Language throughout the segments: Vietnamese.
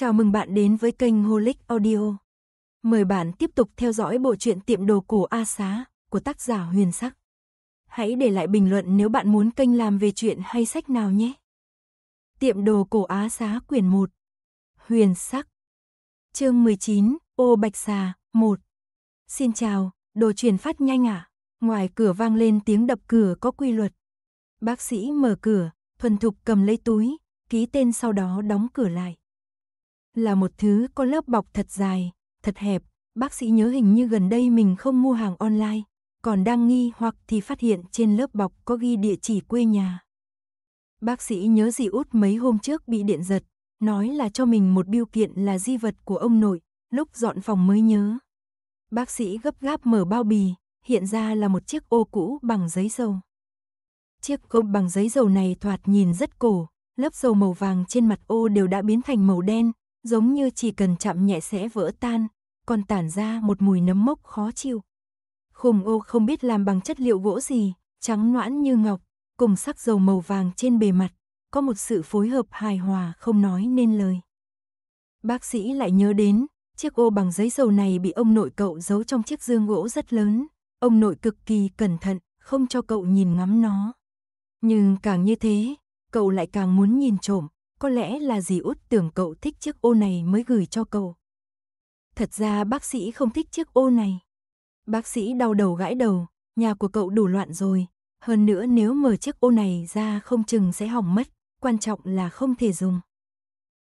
Chào mừng bạn đến với kênh Holic Audio. Mời bạn tiếp tục theo dõi bộ truyện tiệm đồ cổ A Xá của tác giả Huyền Sắc. Hãy để lại bình luận nếu bạn muốn kênh làm về chuyện hay sách nào nhé. Tiệm đồ cổ Á Xá quyển 1. Huyền Sắc. Chương 19, ô bạch xà 1. Xin chào, đồ truyền phát nhanh ạ. À? Ngoài cửa vang lên tiếng đập cửa có quy luật. Bác sĩ mở cửa, thuần thục cầm lấy túi, ký tên sau đó đóng cửa lại là một thứ có lớp bọc thật dài, thật hẹp. Bác sĩ nhớ hình như gần đây mình không mua hàng online, còn đang nghi hoặc thì phát hiện trên lớp bọc có ghi địa chỉ quê nhà. Bác sĩ nhớ dì út mấy hôm trước bị điện giật, nói là cho mình một biêu kiện là di vật của ông nội, lúc dọn phòng mới nhớ. Bác sĩ gấp gáp mở bao bì, hiện ra là một chiếc ô cũ bằng giấy dầu. Chiếc ô bằng giấy dầu này thoạt nhìn rất cổ, lớp dầu màu vàng trên mặt ô đều đã biến thành màu đen, giống như chỉ cần chạm nhẹ sẽ vỡ tan, còn tản ra một mùi nấm mốc khó chịu. Khung ô không biết làm bằng chất liệu gỗ gì, trắng noãn như ngọc, cùng sắc dầu màu vàng trên bề mặt, có một sự phối hợp hài hòa không nói nên lời. Bác sĩ lại nhớ đến, chiếc ô bằng giấy dầu này bị ông nội cậu giấu trong chiếc dương gỗ rất lớn, ông nội cực kỳ cẩn thận, không cho cậu nhìn ngắm nó. Nhưng càng như thế, cậu lại càng muốn nhìn trộm, có lẽ là dì út tưởng cậu thích chiếc ô này mới gửi cho cậu. Thật ra bác sĩ không thích chiếc ô này. Bác sĩ đau đầu gãi đầu, nhà của cậu đủ loạn rồi, hơn nữa nếu mở chiếc ô này ra không chừng sẽ hỏng mất, quan trọng là không thể dùng.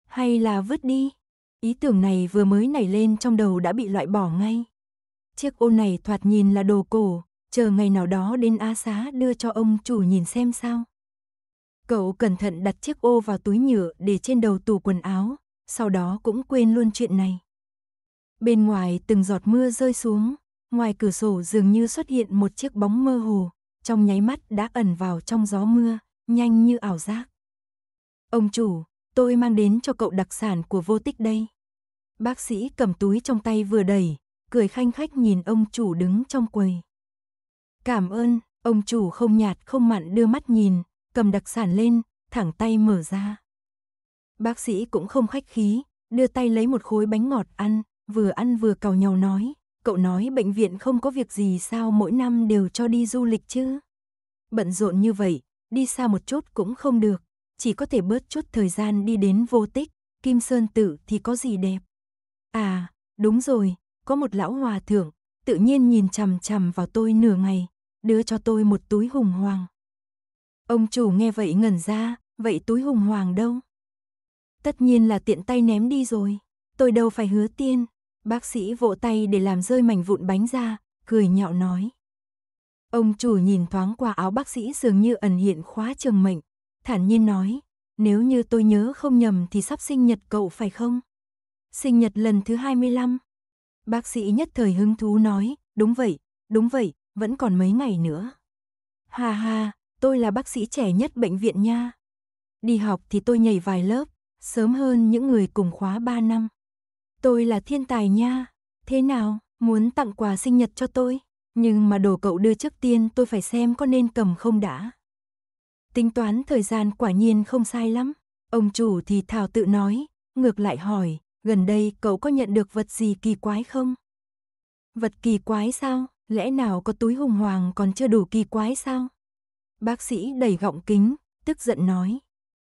Hay là vứt đi? Ý tưởng này vừa mới nảy lên trong đầu đã bị loại bỏ ngay. Chiếc ô này thoạt nhìn là đồ cổ, chờ ngày nào đó đến A xá đưa cho ông chủ nhìn xem sao. Cậu cẩn thận đặt chiếc ô vào túi nhựa để trên đầu tủ quần áo, sau đó cũng quên luôn chuyện này. Bên ngoài từng giọt mưa rơi xuống, ngoài cửa sổ dường như xuất hiện một chiếc bóng mơ hồ, trong nháy mắt đã ẩn vào trong gió mưa, nhanh như ảo giác. Ông chủ, tôi mang đến cho cậu đặc sản của vô tích đây. Bác sĩ cầm túi trong tay vừa đẩy, cười khanh khách nhìn ông chủ đứng trong quầy. Cảm ơn, ông chủ không nhạt không mặn đưa mắt nhìn, cầm đặc sản lên, thẳng tay mở ra. Bác sĩ cũng không khách khí, đưa tay lấy một khối bánh ngọt ăn, vừa ăn vừa cào nhau nói, cậu nói bệnh viện không có việc gì sao mỗi năm đều cho đi du lịch chứ. Bận rộn như vậy, đi xa một chút cũng không được, chỉ có thể bớt chút thời gian đi đến vô tích, Kim Sơn Tự thì có gì đẹp. À, đúng rồi, có một lão hòa thượng, tự nhiên nhìn chằm chằm vào tôi nửa ngày, đưa cho tôi một túi hùng hoàng. Ông chủ nghe vậy ngẩn ra, vậy túi hùng hoàng đâu? Tất nhiên là tiện tay ném đi rồi, tôi đâu phải hứa tiên. Bác sĩ vỗ tay để làm rơi mảnh vụn bánh ra, cười nhạo nói. Ông chủ nhìn thoáng qua áo bác sĩ dường như ẩn hiện khóa trường mệnh, thản nhiên nói, nếu như tôi nhớ không nhầm thì sắp sinh nhật cậu phải không? Sinh nhật lần thứ 25. Bác sĩ nhất thời hứng thú nói, đúng vậy, đúng vậy, vẫn còn mấy ngày nữa. Ha ha, tôi là bác sĩ trẻ nhất bệnh viện nha. Đi học thì tôi nhảy vài lớp, sớm hơn những người cùng khóa 3 năm. Tôi là thiên tài nha. Thế nào, muốn tặng quà sinh nhật cho tôi? Nhưng mà đồ cậu đưa trước tiên tôi phải xem có nên cầm không đã. Tính toán thời gian quả nhiên không sai lắm. Ông chủ thì thào tự nói, ngược lại hỏi, gần đây cậu có nhận được vật gì kỳ quái không? Vật kỳ quái sao? Lẽ nào có túi hùng hoàng còn chưa đủ kỳ quái sao? Bác sĩ đầy gọng kính, tức giận nói.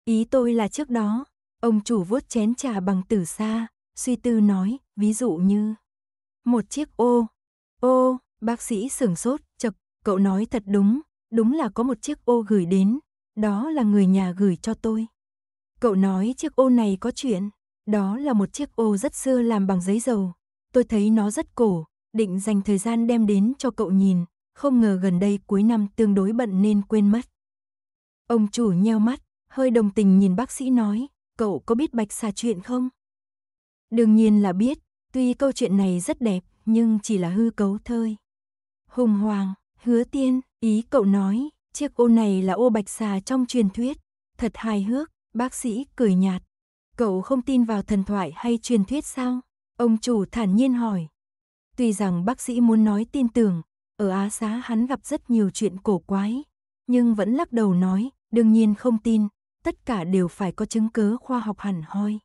Ý tôi là trước đó, ông chủ vuốt chén trà bằng tử xa suy tư nói, ví dụ như một chiếc ô. Ô, bác sĩ sửng sốt, chật, cậu nói thật đúng, đúng là có một chiếc ô gửi đến, đó là người nhà gửi cho tôi. Cậu nói chiếc ô này có chuyện, đó là một chiếc ô rất xưa làm bằng giấy dầu. Tôi thấy nó rất cổ, định dành thời gian đem đến cho cậu nhìn, không ngờ gần đây cuối năm tương đối bận nên quên mất. Ông chủ nheo mắt, hơi đồng tình nhìn bác sĩ nói, cậu có biết bạch xà chuyện không? Đương nhiên là biết, tuy câu chuyện này rất đẹp, nhưng chỉ là hư cấu thôi. Hùng hoàng, hứa tiên, ý cậu nói, chiếc ô này là ô bạch xà trong truyền thuyết. Thật hài hước, bác sĩ cười nhạt. Cậu không tin vào thần thoại hay truyền thuyết sao? Ông chủ thản nhiên hỏi. Tuy rằng bác sĩ muốn nói tin tưởng, ở Á Xá hắn gặp rất nhiều chuyện cổ quái, nhưng vẫn lắc đầu nói, đương nhiên không tin, tất cả đều phải có chứng cứ khoa học hẳn hoi.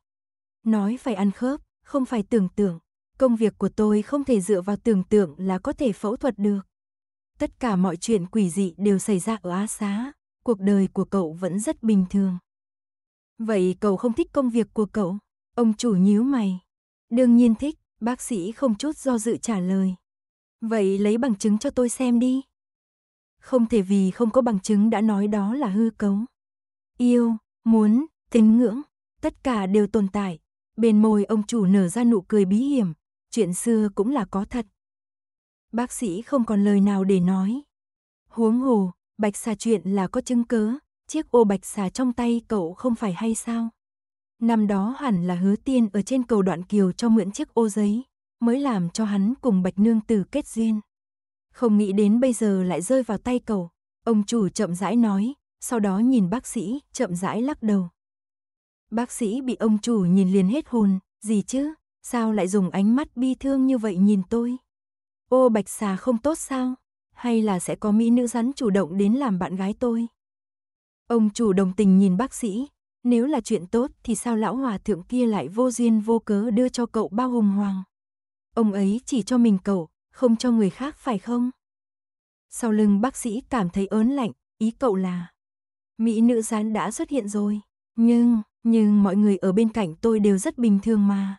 Nói phải ăn khớp, không phải tưởng tượng, công việc của tôi không thể dựa vào tưởng tượng là có thể phẫu thuật được. Tất cả mọi chuyện quỷ dị đều xảy ra ở Á Xá, cuộc đời của cậu vẫn rất bình thường. Vậy cậu không thích công việc của cậu? Ông chủ nhíu mày. Đương nhiên thích, bác sĩ không chút do dự trả lời. Vậy lấy bằng chứng cho tôi xem đi. Không thể vì không có bằng chứng đã nói đó là hư cấu. Yêu, muốn, tín ngưỡng, tất cả đều tồn tại. Bên môi ông chủ nở ra nụ cười bí hiểm, chuyện xưa cũng là có thật. Bác sĩ không còn lời nào để nói. Huống hồ, bạch xà chuyện là có chứng cớ, chiếc ô bạch xà trong tay cậu không phải hay sao? Năm đó hẳn là hứa tiên ở trên cầu đoạn kiều cho mượn chiếc ô giấy mới làm cho hắn cùng Bạch Nương Tử kết duyên. Không nghĩ đến bây giờ lại rơi vào tay cầu, ông chủ chậm rãi nói, sau đó nhìn bác sĩ, chậm rãi lắc đầu. Bác sĩ bị ông chủ nhìn liền hết hồn, gì chứ, sao lại dùng ánh mắt bi thương như vậy nhìn tôi? Ô bạch xà không tốt sao? Hay là sẽ có mỹ nữ rắn chủ động đến làm bạn gái tôi? Ông chủ đồng tình nhìn bác sĩ, nếu là chuyện tốt thì sao lão hòa thượng kia lại vô duyên vô cớ đưa cho cậu bao hùng hoàng? Ông ấy chỉ cho mình cậu, không cho người khác phải không? Sau lưng bác sĩ cảm thấy ớn lạnh, ý cậu là Mỹ nữ gián đã xuất hiện rồi, nhưng, nhưng mọi người ở bên cạnh tôi đều rất bình thường mà.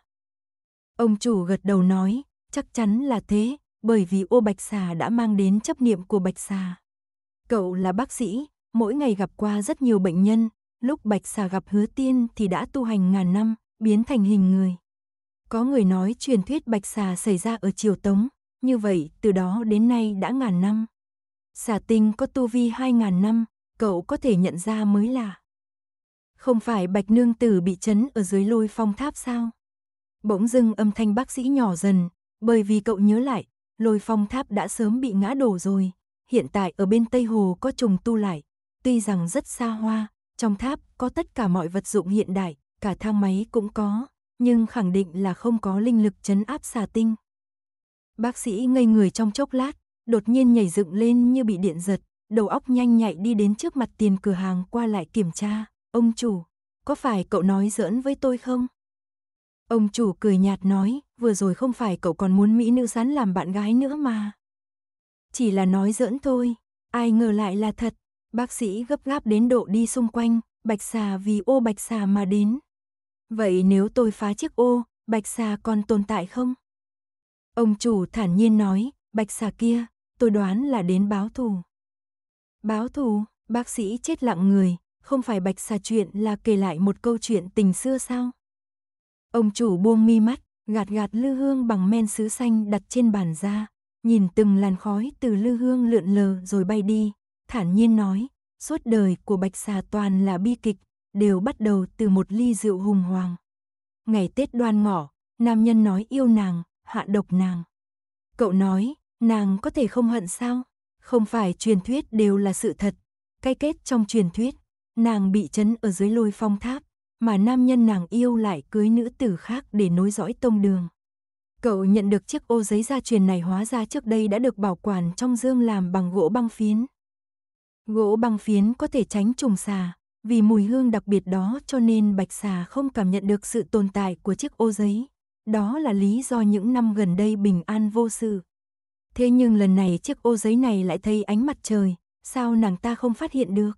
Ông chủ gật đầu nói, chắc chắn là thế, bởi vì ô bạch xà đã mang đến chấp niệm của bạch xà. Cậu là bác sĩ, mỗi ngày gặp qua rất nhiều bệnh nhân, lúc bạch xà gặp hứa tiên thì đã tu hành ngàn năm, biến thành hình người. Có người nói truyền thuyết bạch xà xảy ra ở triều Tống, như vậy từ đó đến nay đã ngàn năm. Xà tinh có tu vi hai ngàn năm, cậu có thể nhận ra mới là. Không phải bạch nương tử bị chấn ở dưới lôi phong tháp sao? Bỗng dưng âm thanh bác sĩ nhỏ dần, bởi vì cậu nhớ lại, lôi phong tháp đã sớm bị ngã đổ rồi. Hiện tại ở bên Tây Hồ có trùng tu lại, tuy rằng rất xa hoa, trong tháp có tất cả mọi vật dụng hiện đại, cả thang máy cũng có, nhưng khẳng định là không có linh lực chấn áp xà tinh. Bác sĩ ngây người trong chốc lát, đột nhiên nhảy dựng lên như bị điện giật, đầu óc nhanh nhạy đi đến trước mặt tiền cửa hàng qua lại kiểm tra, ông chủ, có phải cậu nói giỡn với tôi không? Ông chủ cười nhạt nói, vừa rồi không phải cậu còn muốn mỹ nữ sắn làm bạn gái nữa mà. Chỉ là nói giỡn thôi, ai ngờ lại là thật. Bác sĩ gấp gáp đến độ đi xung quanh, bạch xà vì ô bạch xà mà đến. Vậy nếu tôi phá chiếc ô, bạch xà còn tồn tại không? Ông chủ thản nhiên nói, bạch xà kia, tôi đoán là đến báo thù. Báo thù, bác sĩ chết lặng người, không phải bạch xà chuyện là kể lại một câu chuyện tình xưa sao? Ông chủ buông mi mắt, gạt gạt lư hương bằng men sứ xanh đặt trên bàn ra, nhìn từng làn khói từ lư hương lượn lờ rồi bay đi, thản nhiên nói, suốt đời của bạch xà toàn là bi kịch, đều bắt đầu từ một ly rượu hùng hoàng. Ngày Tết đoan ngọ, nam nhân nói yêu nàng, hạ độc nàng. Cậu nói, nàng có thể không hận sao? Không phải truyền thuyết đều là sự thật. Cái kết trong truyền thuyết, nàng bị chấn ở dưới lôi phong tháp, mà nam nhân nàng yêu lại cưới nữ tử khác để nối dõi tông đường. Cậu nhận được chiếc ô giấy gia truyền này hóa ra trước đây đã được bảo quản trong dương làm bằng gỗ băng phiến. Gỗ băng phiến có thể tránh trùng xà, vì mùi hương đặc biệt đó cho nên Bạch Xà không cảm nhận được sự tồn tại của chiếc ô giấy. Đó là lý do những năm gần đây bình an vô sự. Thế nhưng lần này chiếc ô giấy này lại thấy ánh mặt trời, sao nàng ta không phát hiện được?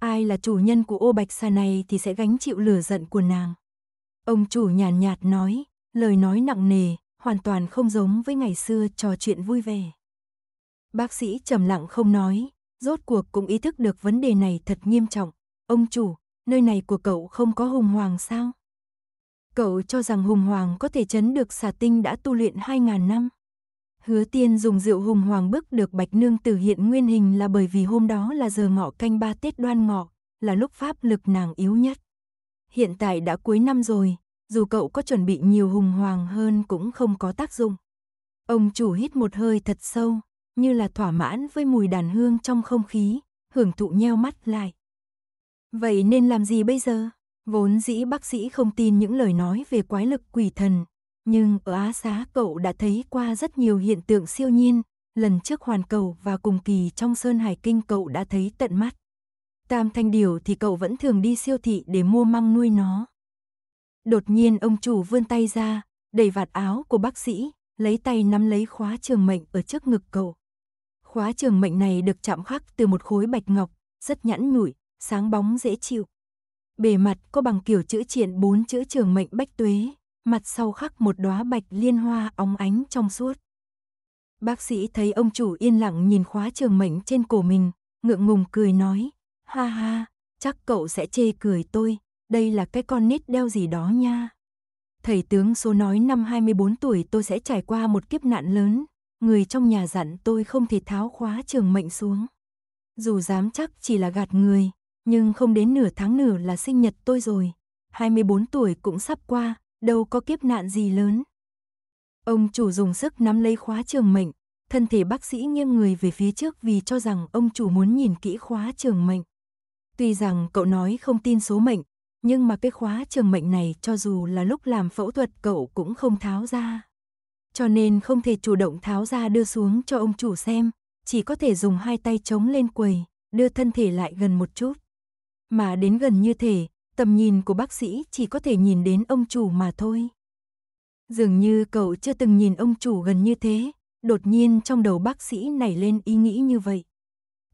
Ai là chủ nhân của ô bạch xà này thì sẽ gánh chịu lửa giận của nàng. Ông chủ nhàn nhạt, nhạt nói, lời nói nặng nề, hoàn toàn không giống với ngày xưa trò chuyện vui vẻ. Bác sĩ trầm lặng không nói, rốt cuộc cũng ý thức được vấn đề này thật nghiêm trọng, Ông chủ, nơi này của cậu không có hùng hoàng sao? Cậu cho rằng hùng hoàng có thể chấn được xà tinh đã tu luyện 2.000 năm. Hứa tiên dùng rượu hùng hoàng bức được Bạch Nương tử hiện nguyên hình là bởi vì hôm đó là giờ ngọ canh ba Tết đoan ngọ, là lúc pháp lực nàng yếu nhất. Hiện tại đã cuối năm rồi, dù cậu có chuẩn bị nhiều hùng hoàng hơn cũng không có tác dụng. Ông chủ hít một hơi thật sâu, như là thỏa mãn với mùi đàn hương trong không khí, hưởng thụ nheo mắt lại. Vậy nên làm gì bây giờ? Vốn dĩ bác sĩ không tin những lời nói về quái lực quỷ thần, nhưng ở Á Xá cậu đã thấy qua rất nhiều hiện tượng siêu nhiên, lần trước hoàn cầu và cùng kỳ trong Sơn Hải Kinh cậu đã thấy tận mắt. Tam thanh điều thì cậu vẫn thường đi siêu thị để mua măng nuôi nó. Đột nhiên ông chủ vươn tay ra, đẩy vạt áo của bác sĩ, lấy tay nắm lấy khóa trường mệnh ở trước ngực cậu. Khóa trường mệnh này được chạm khắc từ một khối bạch ngọc, rất nhẵn nhụi, sáng bóng dễ chịu. Bề mặt có bằng kiểu chữ triện bốn chữ trường mệnh bách tuế, mặt sau khắc một đóa bạch liên hoa óng ánh trong suốt. Bác sĩ thấy ông chủ yên lặng nhìn khóa trường mệnh trên cổ mình, ngượng ngùng cười nói, ha ha, chắc cậu sẽ chê cười tôi, đây là cái con nít đeo gì đó nha. Thầy tướng số nói năm 24 tuổi tôi sẽ trải qua một kiếp nạn lớn, người trong nhà dặn tôi không thể tháo khóa trường mệnh xuống. Dù dám chắc chỉ là gạt người, nhưng không đến nửa tháng nửa là sinh nhật tôi rồi, 24 tuổi cũng sắp qua, đâu có kiếp nạn gì lớn. Ông chủ dùng sức nắm lấy khóa trường mệnh, thân thể bác sĩ nghiêng người về phía trước vì cho rằng ông chủ muốn nhìn kỹ khóa trường mệnh. Tuy rằng cậu nói không tin số mệnh, nhưng mà cái khóa trường mệnh này cho dù là lúc làm phẫu thuật cậu cũng không tháo ra. Cho nên không thể chủ động tháo ra đưa xuống cho ông chủ xem, chỉ có thể dùng hai tay chống lên quầy, đưa thân thể lại gần một chút mà đến gần như thể, tầm nhìn của bác sĩ chỉ có thể nhìn đến ông chủ mà thôi. Dường như cậu chưa từng nhìn ông chủ gần như thế, đột nhiên trong đầu bác sĩ nảy lên ý nghĩ như vậy.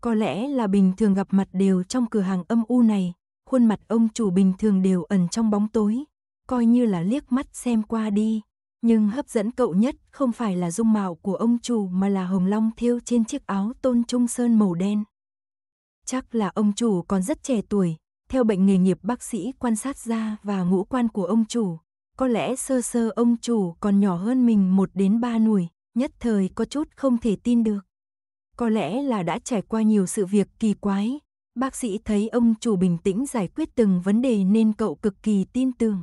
Có lẽ là bình thường gặp mặt đều trong cửa hàng âm u này, khuôn mặt ông chủ bình thường đều ẩn trong bóng tối, coi như là liếc mắt xem qua đi. Nhưng hấp dẫn cậu nhất không phải là dung mạo của ông chủ mà là hồng long thiêu trên chiếc áo tôn trung sơn màu đen. Chắc là ông chủ còn rất trẻ tuổi, theo bệnh nghề nghiệp bác sĩ quan sát ra và ngũ quan của ông chủ, có lẽ sơ sơ ông chủ còn nhỏ hơn mình một đến ba tuổi, nhất thời có chút không thể tin được. Có lẽ là đã trải qua nhiều sự việc kỳ quái, bác sĩ thấy ông chủ bình tĩnh giải quyết từng vấn đề nên cậu cực kỳ tin tưởng.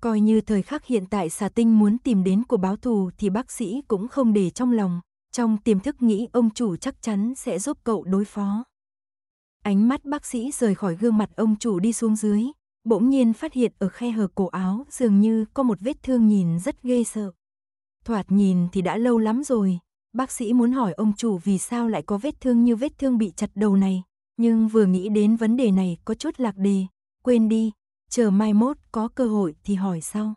Coi như thời khắc hiện tại xà tinh muốn tìm đến của báo thù thì bác sĩ cũng không để trong lòng, trong tiềm thức nghĩ ông chủ chắc chắn sẽ giúp cậu đối phó. Ánh mắt bác sĩ rời khỏi gương mặt ông chủ đi xuống dưới, bỗng nhiên phát hiện ở khe hở cổ áo dường như có một vết thương nhìn rất ghê sợ. Thoạt nhìn thì đã lâu lắm rồi, bác sĩ muốn hỏi ông chủ vì sao lại có vết thương như vết thương bị chặt đầu này, nhưng vừa nghĩ đến vấn đề này có chút lạc đề, quên đi, chờ mai mốt có cơ hội thì hỏi sau.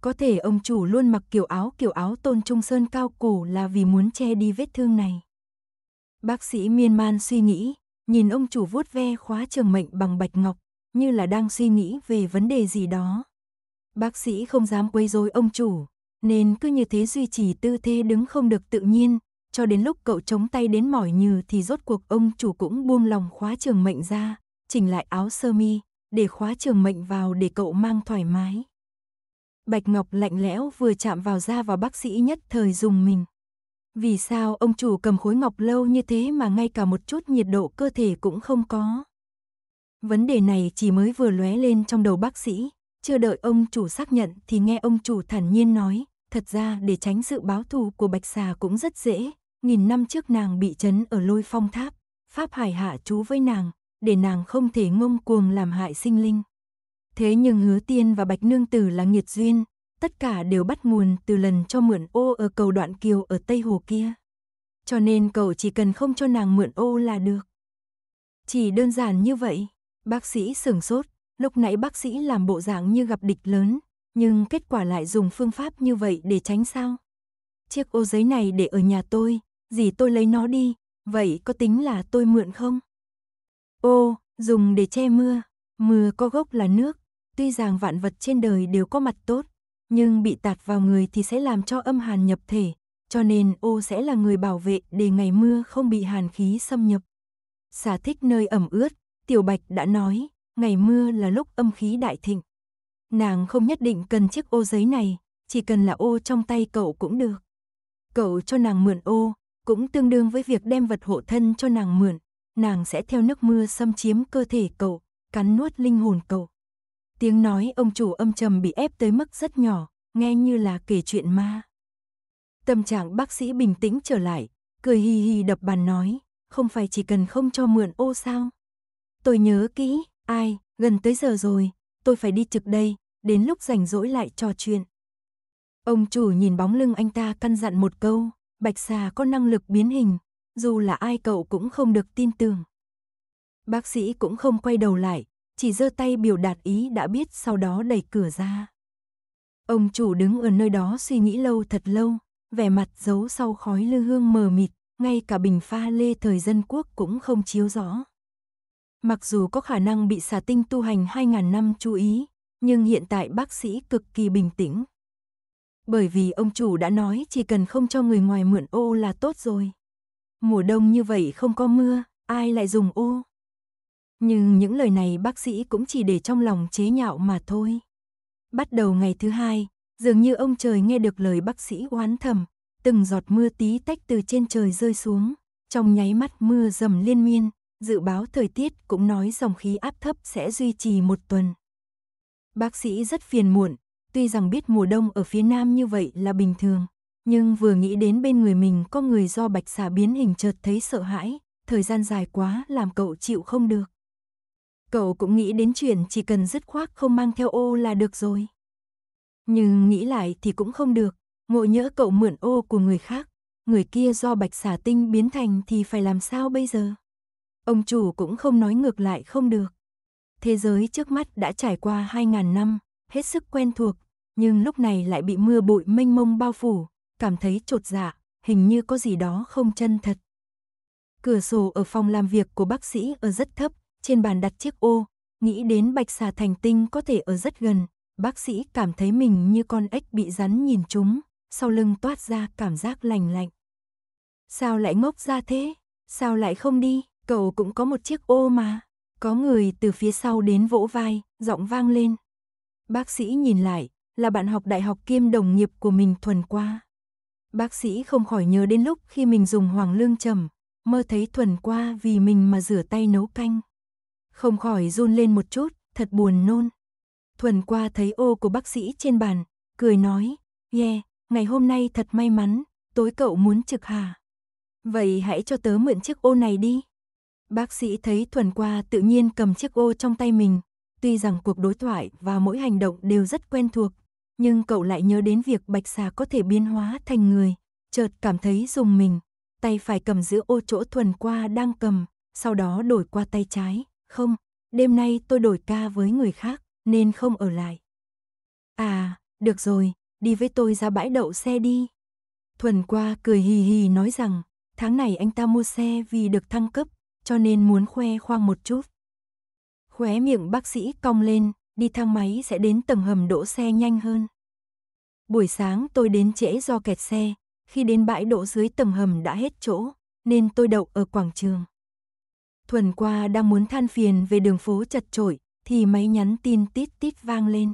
Có thể ông chủ luôn mặc kiểu áo kiểu áo tôn trung sơn cao cổ là vì muốn che đi vết thương này. Bác sĩ miên man suy nghĩ, nhìn ông chủ vuốt ve khóa trường mệnh bằng bạch ngọc, như là đang suy nghĩ về vấn đề gì đó. Bác sĩ không dám quấy rối ông chủ, nên cứ như thế duy trì tư thế đứng không được tự nhiên, cho đến lúc cậu chống tay đến mỏi nhừ thì rốt cuộc ông chủ cũng buông lòng khóa trường mệnh ra, chỉnh lại áo sơ mi, để khóa trường mệnh vào để cậu mang thoải mái. Bạch Ngọc lạnh lẽo vừa chạm vào da và bác sĩ nhất thời dùng mình. Vì sao ông chủ cầm khối ngọc lâu như thế mà ngay cả một chút nhiệt độ cơ thể cũng không có? Vấn đề này chỉ mới vừa lóe lên trong đầu bác sĩ, chưa đợi ông chủ xác nhận thì nghe ông chủ thản nhiên nói, thật ra để tránh sự báo thù của Bạch Xà cũng rất dễ, nghìn năm trước nàng bị chấn ở lôi phong tháp, Pháp Hải hạ chú với nàng, để nàng không thể ngông cuồng làm hại sinh linh. Thế nhưng hứa tiên và Bạch Nương Tử là nghiệt duyên, Tất cả đều bắt nguồn từ lần cho mượn ô ở cầu đoạn kiều ở Tây Hồ kia. Cho nên cậu chỉ cần không cho nàng mượn ô là được. Chỉ đơn giản như vậy, bác sĩ sửng sốt, lúc nãy bác sĩ làm bộ dạng như gặp địch lớn, nhưng kết quả lại dùng phương pháp như vậy để tránh sao? Chiếc ô giấy này để ở nhà tôi, gì tôi lấy nó đi, vậy có tính là tôi mượn không? Ô, dùng để che mưa, mưa có gốc là nước, tuy rằng vạn vật trên đời đều có mặt tốt, nhưng bị tạt vào người thì sẽ làm cho âm hàn nhập thể, cho nên ô sẽ là người bảo vệ để ngày mưa không bị hàn khí xâm nhập. Xả thích nơi ẩm ướt, Tiểu Bạch đã nói, ngày mưa là lúc âm khí đại thịnh. Nàng không nhất định cần chiếc ô giấy này, chỉ cần là ô trong tay cậu cũng được. Cậu cho nàng mượn ô, cũng tương đương với việc đem vật hộ thân cho nàng mượn, nàng sẽ theo nước mưa xâm chiếm cơ thể cậu, cắn nuốt linh hồn cậu. Tiếng nói ông chủ âm trầm bị ép tới mức rất nhỏ, nghe như là kể chuyện ma. Tâm trạng bác sĩ bình tĩnh trở lại, cười hì hì đập bàn nói, không phải chỉ cần không cho mượn ô sao. Tôi nhớ kỹ, ai, gần tới giờ rồi, tôi phải đi trực đây, đến lúc rảnh rỗi lại trò chuyện. Ông chủ nhìn bóng lưng anh ta căn dặn một câu, bạch xà có năng lực biến hình, dù là ai cậu cũng không được tin tưởng. Bác sĩ cũng không quay đầu lại, chỉ giơ tay biểu đạt ý đã biết sau đó đẩy cửa ra. Ông chủ đứng ở nơi đó suy nghĩ lâu thật lâu, vẻ mặt giấu sau khói lư hương mờ mịt, ngay cả bình pha lê thời dân quốc cũng không chiếu rõ. Mặc dù có khả năng bị xà tinh tu hành 2.000 năm chú ý, nhưng hiện tại bác sĩ cực kỳ bình tĩnh. Bởi vì ông chủ đã nói chỉ cần không cho người ngoài mượn ô là tốt rồi. Mùa đông như vậy không có mưa, ai lại dùng ô? Nhưng những lời này bác sĩ cũng chỉ để trong lòng chế nhạo mà thôi. Bắt đầu ngày thứ hai, dường như ông trời nghe được lời bác sĩ oán thầm, từng giọt mưa tí tách từ trên trời rơi xuống, trong nháy mắt mưa dầm liên miên, dự báo thời tiết cũng nói dòng khí áp thấp sẽ duy trì một tuần. Bác sĩ rất phiền muộn, tuy rằng biết mùa đông ở phía Nam như vậy là bình thường, nhưng vừa nghĩ đến bên người mình có người do bạch xà biến hình chợt thấy sợ hãi, thời gian dài quá làm cậu chịu không được. Cậu cũng nghĩ đến chuyện chỉ cần dứt khoát không mang theo ô là được rồi. Nhưng nghĩ lại thì cũng không được, ngộ nhỡ cậu mượn ô của người khác, người kia do bạch xả tinh biến thành thì phải làm sao bây giờ? Ông chủ cũng không nói ngược lại không được. Thế giới trước mắt đã trải qua 2.000 năm, hết sức quen thuộc, nhưng lúc này lại bị mưa bụi mênh mông bao phủ, cảm thấy trột dạ, hình như có gì đó không chân thật. Cửa sổ ở phòng làm việc của bác sĩ ở rất thấp, trên bàn đặt chiếc ô, nghĩ đến bạch xà thành tinh có thể ở rất gần, bác sĩ cảm thấy mình như con ếch bị rắn nhìn trúng sau lưng toát ra cảm giác lành lạnh. Sao lại ngốc ra thế? Sao lại không đi? Cậu cũng có một chiếc ô mà. Có người từ phía sau đến vỗ vai, giọng vang lên. Bác sĩ nhìn lại, là bạn học đại học kiêm đồng nghiệp của mình thuần qua. Bác sĩ không khỏi nhớ đến lúc khi mình dùng hoàng lương trầm, mơ thấy thuần qua vì mình mà rửa tay nấu canh. Không khỏi run lên một chút, thật buồn nôn. Thuần qua thấy ô của bác sĩ trên bàn, cười nói, yeah, ngày hôm nay thật may mắn, tối cậu muốn trực hả? Vậy hãy cho tớ mượn chiếc ô này đi. Bác sĩ thấy Thuần qua tự nhiên cầm chiếc ô trong tay mình, tuy rằng cuộc đối thoại và mỗi hành động đều rất quen thuộc, nhưng cậu lại nhớ đến việc bạch xà có thể biến hóa thành người, chợt cảm thấy dùng mình, tay phải cầm giữ ô chỗ Thuần qua đang cầm, sau đó đổi qua tay trái, không, đêm nay tôi đổi ca với người khác, nên không ở lại. À, được rồi, đi với tôi ra bãi đậu xe đi. Thuần qua cười hì hì nói rằng, tháng này anh ta mua xe vì được thăng cấp, cho nên muốn khoe khoang một chút. Khóe miệng bác sĩ cong lên, đi thang máy sẽ đến tầng hầm đỗ xe nhanh hơn. Buổi sáng tôi đến trễ do kẹt xe, khi đến bãi đỗ dưới tầng hầm đã hết chỗ, nên tôi đậu ở quảng trường. Thuần qua đang muốn than phiền về đường phố chật chội, thì máy nhắn tin tít tít vang lên.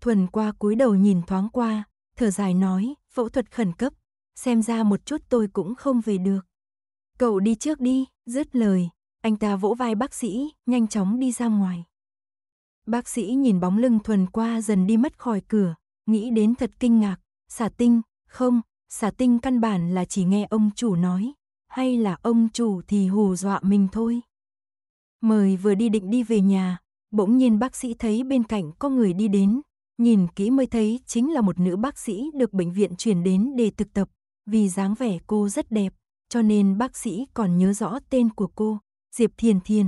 Thuần qua cúi đầu nhìn thoáng qua, thở dài nói, phẫu thuật khẩn cấp, xem ra một chút tôi cũng không về được. Cậu đi trước đi, dứt lời, anh ta vỗ vai bác sĩ, nhanh chóng đi ra ngoài. Bác sĩ nhìn bóng lưng Thuần qua dần đi mất khỏi cửa, nghĩ đến thật kinh ngạc, xả tinh, không, xả tinh căn bản là chỉ nghe ông chủ nói, hay là ông chủ thì hù dọa mình thôi. Mời vừa đi định đi về nhà, bỗng nhiên bác sĩ thấy bên cạnh có người đi đến, nhìn kỹ mới thấy chính là một nữ bác sĩ được bệnh viện chuyển đến để thực tập, vì dáng vẻ cô rất đẹp, cho nên bác sĩ còn nhớ rõ tên của cô, Diệp Thiền Thiền.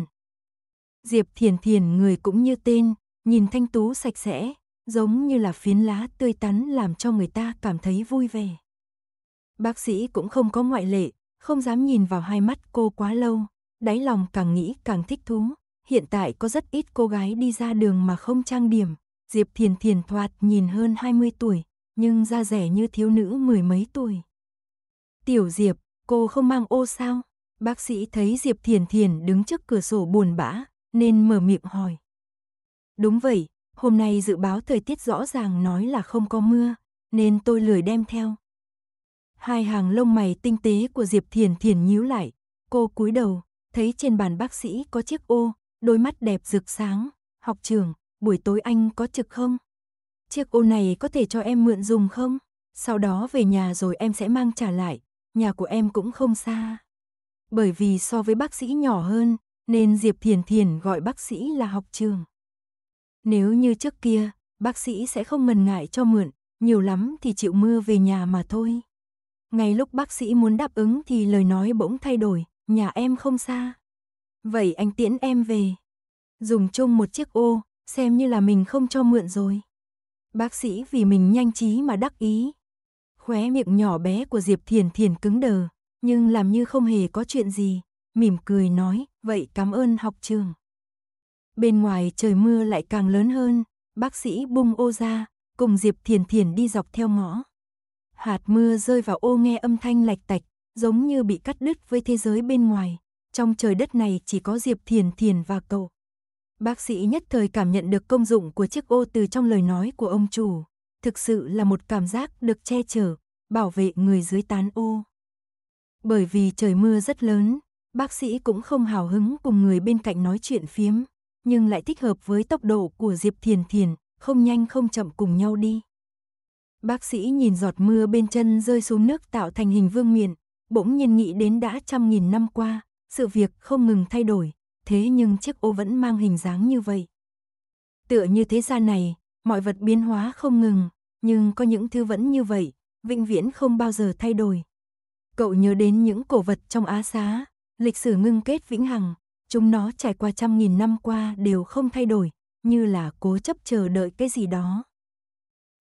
Diệp Thiền Thiền người cũng như tên, nhìn thanh tú sạch sẽ, giống như là phiến lá tươi tắn làm cho người ta cảm thấy vui vẻ. Bác sĩ cũng không có ngoại lệ, không dám nhìn vào hai mắt cô quá lâu, đáy lòng càng nghĩ càng thích thú. Hiện tại có rất ít cô gái đi ra đường mà không trang điểm, Diệp Thiền Thiền thoạt nhìn hơn 20 tuổi, nhưng da rẻ như thiếu nữ mười mấy tuổi. Tiểu Diệp, cô không mang ô sao? Bác sĩ thấy Diệp Thiền Thiền đứng trước cửa sổ buồn bã, nên mở miệng hỏi. Đúng vậy, hôm nay dự báo thời tiết rõ ràng nói là không có mưa, nên tôi lười đem theo, Hai hàng lông mày tinh tế của Diệp Thiền Thiền nhíu lại, cô cúi đầu, thấy trên bàn bác sĩ có chiếc ô, đôi mắt đẹp rực sáng, "Học Trường buổi tối anh có trực không? Chiếc ô này có thể cho em mượn dùng không? Sau đó về nhà rồi em sẽ mang trả lại, nhà của em cũng không xa." Bởi vì so với bác sĩ nhỏ hơn, nên Diệp Thiền Thiền gọi bác sĩ là học trường. Nếu như trước kia, bác sĩ sẽ không ngần ngại cho mượn, nhiều lắm thì chịu mưa về nhà mà thôi. Ngay lúc bác sĩ muốn đáp ứng thì lời nói bỗng thay đổi, nhà em không xa. Vậy anh tiễn em về. Dùng chung một chiếc ô, xem như là mình không cho mượn rồi. Bác sĩ vì mình nhanh trí mà đắc ý. Khóe miệng nhỏ bé của Diệp Thiền Thiền cứng đờ, nhưng làm như không hề có chuyện gì, mỉm cười nói, vậy cảm ơn học trường. Bên ngoài trời mưa lại càng lớn hơn, bác sĩ bung ô ra, cùng Diệp Thiền Thiền đi dọc theo ngõ hạt mưa rơi vào ô nghe âm thanh lạch tạch, giống như bị cắt đứt với thế giới bên ngoài. Trong trời đất này chỉ có Diệp Thiền Thiền và cậu. Bác sĩ nhất thời cảm nhận được công dụng của chiếc ô từ trong lời nói của ông chủ. Thực sự là một cảm giác được che chở, bảo vệ người dưới tán ô. Bởi vì trời mưa rất lớn, bác sĩ cũng không hào hứng cùng người bên cạnh nói chuyện phiếm, nhưng lại thích hợp với tốc độ của Diệp Thiền Thiền, không nhanh không chậm cùng nhau đi. Bác sĩ nhìn giọt mưa bên chân rơi xuống nước tạo thành hình vương miện, bỗng nhiên nghĩ đến đã trăm nghìn năm qua, sự việc không ngừng thay đổi, thế nhưng chiếc ô vẫn mang hình dáng như vậy. Tựa như thế gian này, mọi vật biến hóa không ngừng, nhưng có những thứ vẫn như vậy, vĩnh viễn không bao giờ thay đổi. Cậu nhớ đến những cổ vật trong Á Xá, lịch sử ngưng kết vĩnh hằng, chúng nó trải qua trăm nghìn năm qua đều không thay đổi, như là cố chấp chờ đợi cái gì đó.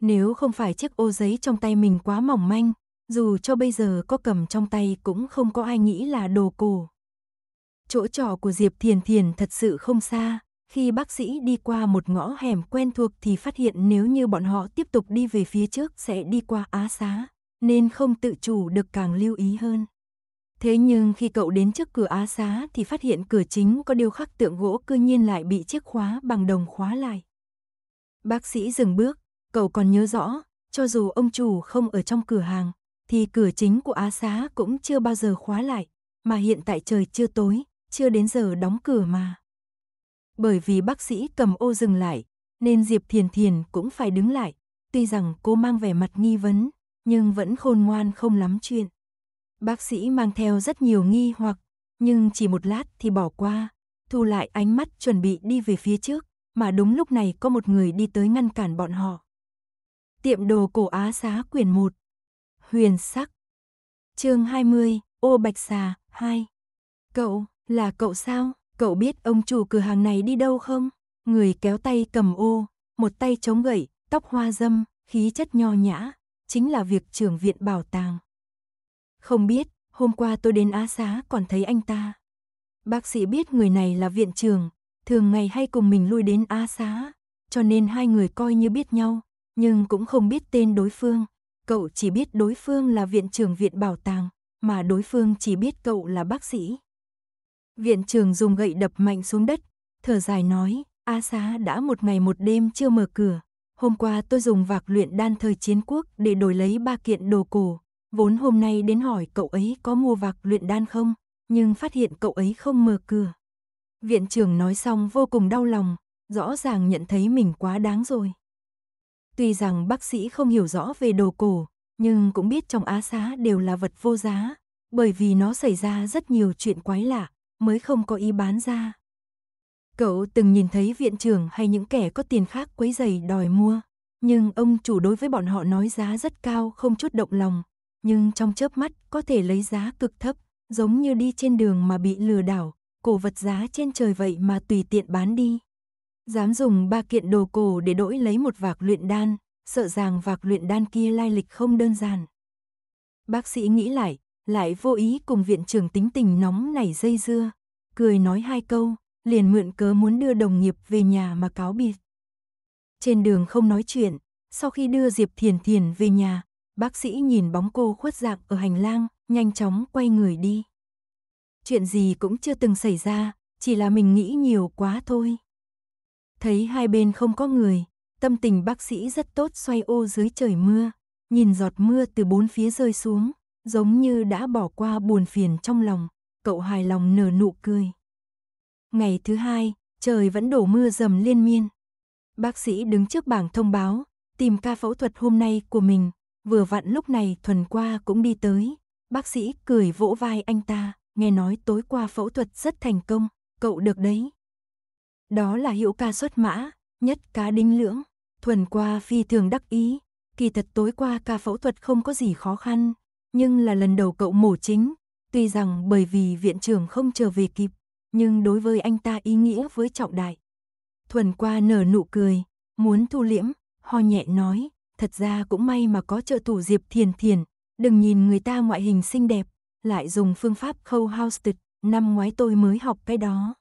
Nếu không phải chiếc ô giấy trong tay mình quá mỏng manh, dù cho bây giờ có cầm trong tay cũng không có ai nghĩ là đồ cổ. Chỗ trọ của Diệp Thiền Thiền thật sự không xa, khi bác sĩ đi qua một ngõ hẻm quen thuộc thì phát hiện nếu như bọn họ tiếp tục đi về phía trước sẽ đi qua Á Xá, nên không tự chủ được càng lưu ý hơn. Thế nhưng khi cậu đến trước cửa Á Xá thì phát hiện cửa chính có điêu khắc tượng gỗ cư nhiên lại bị chiếc khóa bằng đồng khóa lại. Bác sĩ dừng bước, Cậu còn nhớ rõ, cho dù ông chủ không ở trong cửa hàng, thì cửa chính của Á Xá cũng chưa bao giờ khóa lại, mà hiện tại trời chưa tối, chưa đến giờ đóng cửa mà. Bởi vì bác sĩ cầm ô dừng lại, nên Diệp Thiền Thiền cũng phải đứng lại, tuy rằng cô mang vẻ mặt nghi vấn, nhưng vẫn khôn ngoan không lắm chuyện. Bác sĩ mang theo rất nhiều nghi hoặc, nhưng chỉ một lát thì bỏ qua, thu lại ánh mắt chuẩn bị đi về phía trước, mà đúng lúc này có một người đi tới ngăn cản bọn họ. Tiệm đồ cổ Á Xá quyển 1. Huyền sắc. Chương 20, ô bạch xà 2. Cậu, là cậu sao? Cậu biết ông chủ cửa hàng này đi đâu không? Người kéo tay cầm ô, một tay chống gậy, tóc hoa dâm, khí chất nho nhã, chính là việc trưởng viện bảo tàng. Không biết, hôm qua tôi đến Á Xá còn thấy anh ta. Bác sĩ biết người này là viện trưởng, thường ngày hay cùng mình lui đến Á Xá, cho nên hai người coi như biết nhau, nhưng cũng không biết tên đối phương. Cậu chỉ biết đối phương là viện trưởng viện bảo tàng, mà đối phương chỉ biết cậu là bác sĩ. Viện trưởng dùng gậy đập mạnh xuống đất, thở dài nói, A xá đã một ngày một đêm chưa mở cửa. Hôm qua tôi dùng vạc luyện đan thời chiến quốc để đổi lấy ba kiện đồ cổ. Vốn hôm nay đến hỏi cậu ấy có mua vạc luyện đan không, nhưng phát hiện cậu ấy không mở cửa. Viện trưởng nói xong vô cùng đau lòng, rõ ràng nhận thấy mình quá đáng rồi. Tuy rằng bác sĩ không hiểu rõ về đồ cổ, nhưng cũng biết trong á xá đều là vật vô giá, bởi vì nó xảy ra rất nhiều chuyện quái lạ, mới không có ý bán ra. Cậu từng nhìn thấy viện trưởng hay những kẻ có tiền khác quấy giày đòi mua, nhưng ông chủ đối với bọn họ nói giá rất cao không chút động lòng, nhưng trong chớp mắt có thể lấy giá cực thấp, giống như đi trên đường mà bị lừa đảo, cổ vật giá trên trời vậy mà tùy tiện bán đi. Dám dùng ba kiện đồ cổ để đổi lấy một vạc luyện đan, sợ rằng vạc luyện đan kia lai lịch không đơn giản. Bác sĩ nghĩ lại, lại vô ý cùng viện trưởng tính tình nóng nảy dây dưa, cười nói hai câu, liền mượn cớ muốn đưa đồng nghiệp về nhà mà cáo biệt. Trên đường không nói chuyện, sau khi đưa Diệp Thiền Thiền về nhà, bác sĩ nhìn bóng cô khuất dạng ở hành lang, nhanh chóng quay người đi. Chuyện gì cũng chưa từng xảy ra, chỉ là mình nghĩ nhiều quá thôi. Thấy hai bên không có người, tâm tình bác sĩ rất tốt xoay ô dưới trời mưa, nhìn giọt mưa từ bốn phía rơi xuống, giống như đã bỏ qua buồn phiền trong lòng, cậu hài lòng nở nụ cười. Ngày thứ hai, trời vẫn đổ mưa dầm liên miên. Bác sĩ đứng trước bảng thông báo, tìm ca phẫu thuật hôm nay của mình, vừa vặn lúc này thuần qua cũng đi tới. Bác sĩ cười vỗ vai anh ta, nghe nói tối qua phẫu thuật rất thành công, cậu được đấy. Đó là hiệu ca xuất mã, nhất cá đinh lưỡng, thuần qua phi thường đắc ý. Kỳ thật tối qua ca phẫu thuật không có gì khó khăn, nhưng là lần đầu cậu mổ chính. Tuy rằng bởi vì viện trưởng không trở về kịp, nhưng đối với anh ta ý nghĩa với trọng đại. Thuần qua nở nụ cười, muốn thu liễm, ho nhẹ nói, thật ra cũng may mà có trợ thủ Diệp Thiền Thiền, đừng nhìn người ta ngoại hình xinh đẹp, lại dùng phương pháp khâu house tịch, năm ngoái tôi mới học cái đó.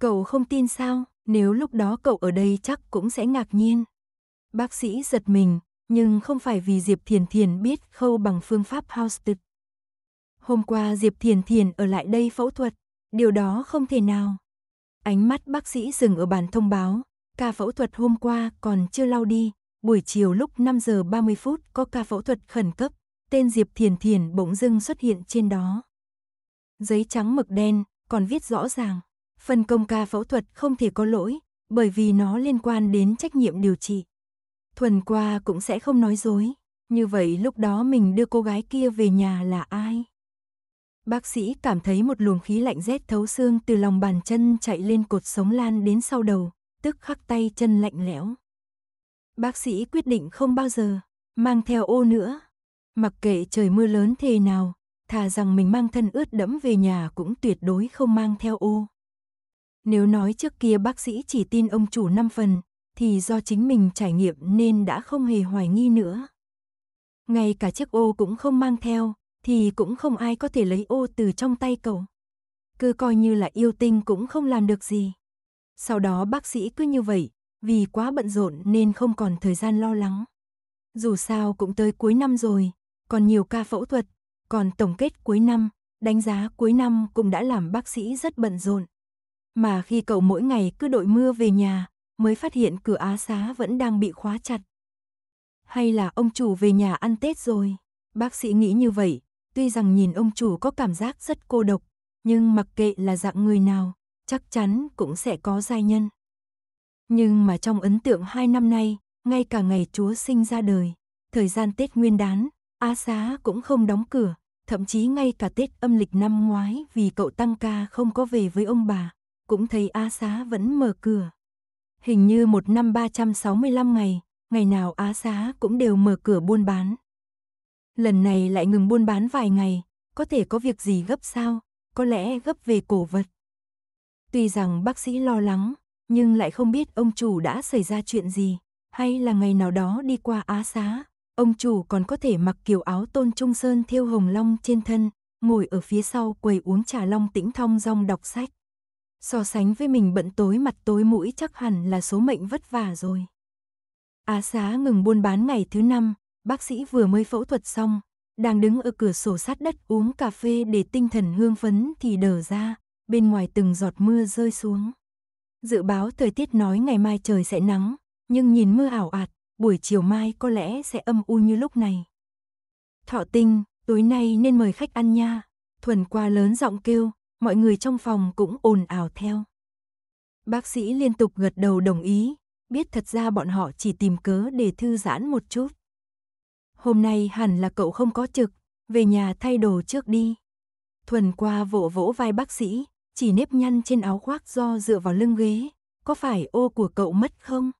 Cậu không tin sao, nếu lúc đó cậu ở đây chắc cũng sẽ ngạc nhiên. Bác sĩ giật mình, nhưng không phải vì Diệp Thiền Thiền biết khâu bằng phương pháp Houston. Hôm qua Diệp Thiền Thiền ở lại đây phẫu thuật, điều đó không thể nào. Ánh mắt bác sĩ dừng ở bản thông báo, ca phẫu thuật hôm qua còn chưa lau đi, buổi chiều lúc 5 giờ 30 phút có ca phẫu thuật khẩn cấp, tên Diệp Thiền Thiền bỗng dưng xuất hiện trên đó. Giấy trắng mực đen, còn viết rõ ràng phân công ca phẫu thuật không thể có lỗi, bởi vì nó liên quan đến trách nhiệm điều trị. Thuần qua cũng sẽ không nói dối, như vậy lúc đó mình đưa cô gái kia về nhà là ai? Bác sĩ cảm thấy một luồng khí lạnh rét thấu xương từ lòng bàn chân chạy lên cột sống lan đến sau đầu, tức khắc tay chân lạnh lẽo. Bác sĩ quyết định không bao giờ mang theo ô nữa, mặc kệ trời mưa lớn thế nào, thà rằng mình mang thân ướt đẫm về nhà cũng tuyệt đối không mang theo ô. Nếu nói trước kia bác sĩ chỉ tin ông chủ 5 phần, thì do chính mình trải nghiệm nên đã không hề hoài nghi nữa. Ngay cả chiếc ô cũng không mang theo, thì cũng không ai có thể lấy ô từ trong tay cậu. Cứ coi như là yêu tinh cũng không làm được gì. Sau đó bác sĩ cứ như vậy, vì quá bận rộn nên không còn thời gian lo lắng. Dù sao cũng tới cuối năm rồi, còn nhiều ca phẫu thuật, còn tổng kết cuối năm, đánh giá cuối năm cũng đã làm bác sĩ rất bận rộn. Mà khi cậu mỗi ngày cứ đội mưa về nhà, mới phát hiện cửa á xá vẫn đang bị khóa chặt. Hay là ông chủ về nhà ăn Tết rồi? Bác sĩ nghĩ như vậy, tuy rằng nhìn ông chủ có cảm giác rất cô độc, nhưng mặc kệ là dạng người nào, chắc chắn cũng sẽ có giai nhân. Nhưng mà trong ấn tượng hai năm nay, ngay cả ngày Chúa sinh ra đời, thời gian Tết Nguyên đán, Á Xá cũng không đóng cửa, thậm chí ngay cả Tết âm lịch năm ngoái vì cậu tăng ca không có về với ông bà, cũng thấy Á Xá vẫn mở cửa. Hình như một năm 365 ngày, ngày nào Á Xá cũng đều mở cửa buôn bán. Lần này lại ngừng buôn bán vài ngày, có thể có việc gì gấp sao, có lẽ gấp về cổ vật. Tuy rằng bác sĩ lo lắng, nhưng lại không biết ông chủ đã xảy ra chuyện gì, hay là ngày nào đó đi qua Á Xá, ông chủ còn có thể mặc kiểu áo tôn trung sơn thiêu hồng long trên thân, ngồi ở phía sau quầy uống trà long tĩnh thong rong đọc sách. So sánh với mình bận tối mặt tối mũi chắc hẳn là số mệnh vất vả rồi. Á xá ngừng buôn bán ngày thứ năm, bác sĩ vừa mới phẫu thuật xong, đang đứng ở cửa sổ sát đất uống cà phê để tinh thần hương phấn thì đờ ra, bên ngoài từng giọt mưa rơi xuống. Dự báo thời tiết nói ngày mai trời sẽ nắng, nhưng nhìn mưa ảo ạt, buổi chiều mai có lẽ sẽ âm u như lúc này. Thọ tinh, tối nay nên mời khách ăn nha, thuần qua lớn giọng kêu, mọi người trong phòng cũng ồn ào theo. Bác sĩ liên tục gật đầu đồng ý, biết thật ra bọn họ chỉ tìm cớ để thư giãn một chút. Hôm nay hẳn là cậu không có trực, về nhà thay đồ trước đi. Thuần qua vỗ vỗ vai bác sĩ, chỉ nếp nhăn trên áo khoác do dựa vào lưng ghế. Có phải ô của cậu mất không?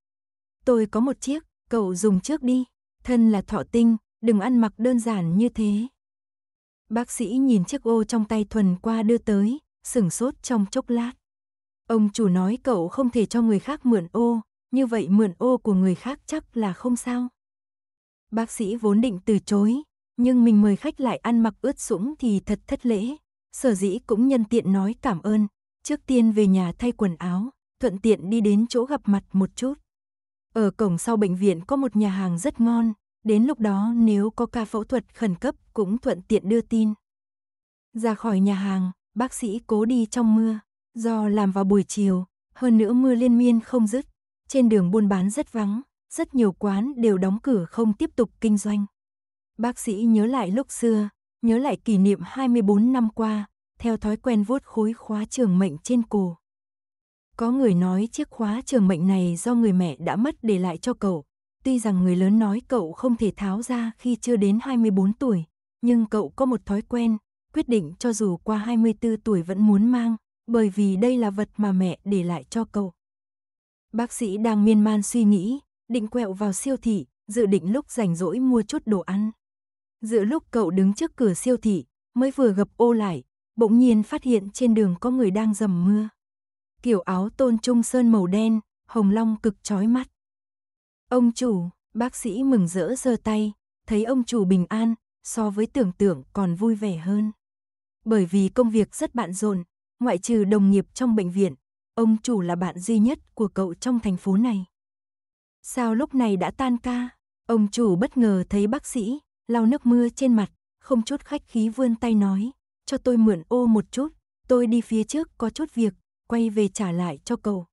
Tôi có một chiếc, cậu dùng trước đi. Thân là thọ tinh, đừng ăn mặc đơn giản như thế. Bác sĩ nhìn chiếc ô trong tay Thuần qua đưa tới, sửng sốt trong chốc lát. Ông chủ nói cậu không thể cho người khác mượn ô, như vậy mượn ô của người khác chắc là không sao. Bác sĩ vốn định từ chối, nhưng mình mời khách lại ăn mặc ướt sũng thì thật thất lễ. Sở dĩ cũng nhân tiện nói cảm ơn, trước tiên về nhà thay quần áo, thuận tiện đi đến chỗ gặp mặt một chút. Ở cổng sau bệnh viện có một nhà hàng rất ngon, Đến lúc đó nếu có ca phẫu thuật khẩn cấp cũng thuận tiện đưa tin. Ra khỏi nhà hàng, bác sĩ cố đi trong mưa, do làm vào buổi chiều, hơn nữa mưa liên miên không dứt, trên đường buôn bán rất vắng, rất nhiều quán đều đóng cửa không tiếp tục kinh doanh. Bác sĩ nhớ lại lúc xưa, nhớ lại kỷ niệm 24 năm qua, theo thói quen vuốt khối khóa trường mệnh trên cổ. Có người nói chiếc khóa trường mệnh này do người mẹ đã mất để lại cho cậu, Tuy rằng người lớn nói cậu không thể tháo ra khi chưa đến 24 tuổi, nhưng cậu có một thói quen, quyết định cho dù qua 24 tuổi vẫn muốn mang, bởi vì đây là vật mà mẹ để lại cho cậu. Bác sĩ đang miên man suy nghĩ, định quẹo vào siêu thị, dự định lúc rảnh rỗi mua chút đồ ăn. Giữa lúc cậu đứng trước cửa siêu thị, mới vừa gập ô lại, bỗng nhiên phát hiện trên đường có người đang dầm mưa. Kiểu áo tôn trung sơn màu đen, hồng long cực chói mắt. Ông chủ, bác sĩ mừng rỡ giơ tay, thấy ông chủ bình an, so với tưởng tượng còn vui vẻ hơn. Bởi vì công việc rất bận rộn, ngoại trừ đồng nghiệp trong bệnh viện, ông chủ là bạn duy nhất của cậu trong thành phố này. Sao lúc này đã tan ca? Ông chủ bất ngờ thấy bác sĩ, lau nước mưa trên mặt, không chút khách khí vươn tay nói, cho tôi mượn ô một chút, tôi đi phía trước có chút việc, quay về trả lại cho cậu.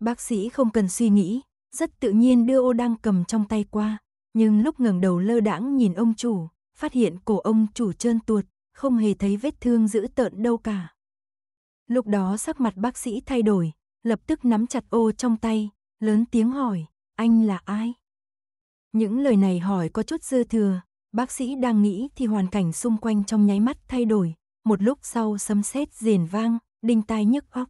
Bác sĩ không cần suy nghĩ, rất tự nhiên đưa ô đang cầm trong tay qua, nhưng lúc ngẩng đầu lơ đãng nhìn ông chủ, phát hiện cổ ông chủ trơn tuột, không hề thấy vết thương dữ tợn đâu cả. Lúc đó sắc mặt bác sĩ thay đổi, lập tức nắm chặt ô trong tay, lớn tiếng hỏi, anh là ai? Những lời này hỏi có chút dư thừa, bác sĩ đang nghĩ thì hoàn cảnh xung quanh trong nháy mắt thay đổi, một lúc sau sấm sét rền vang, đinh tai nhức óc.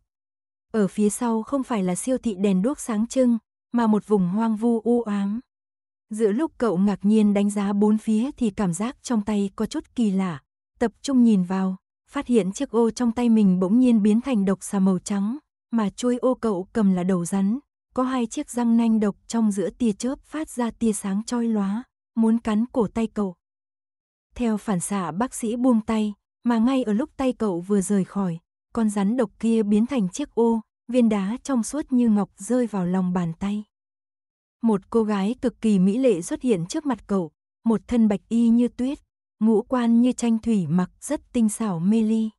Ở phía sau không phải là siêu thị đèn đuốc sáng trưng, mà một vùng hoang vu u ám. Giữa lúc cậu ngạc nhiên đánh giá bốn phía thì cảm giác trong tay có chút kỳ lạ, tập trung nhìn vào, phát hiện chiếc ô trong tay mình bỗng nhiên biến thành độc xà màu trắng, mà chuôi ô cậu cầm là đầu rắn, có hai chiếc răng nanh độc trong giữa tia chớp phát ra tia sáng chói lóa, muốn cắn cổ tay cậu. Theo phản xạ bác sĩ buông tay, mà ngay ở lúc tay cậu vừa rời khỏi, con rắn độc kia biến thành chiếc ô, viên đá trong suốt như ngọc rơi vào lòng bàn tay. Một cô gái cực kỳ mỹ lệ xuất hiện trước mặt cậu, một thân bạch y như tuyết, ngũ quan như tranh thủy mặc rất tinh xảo mê ly.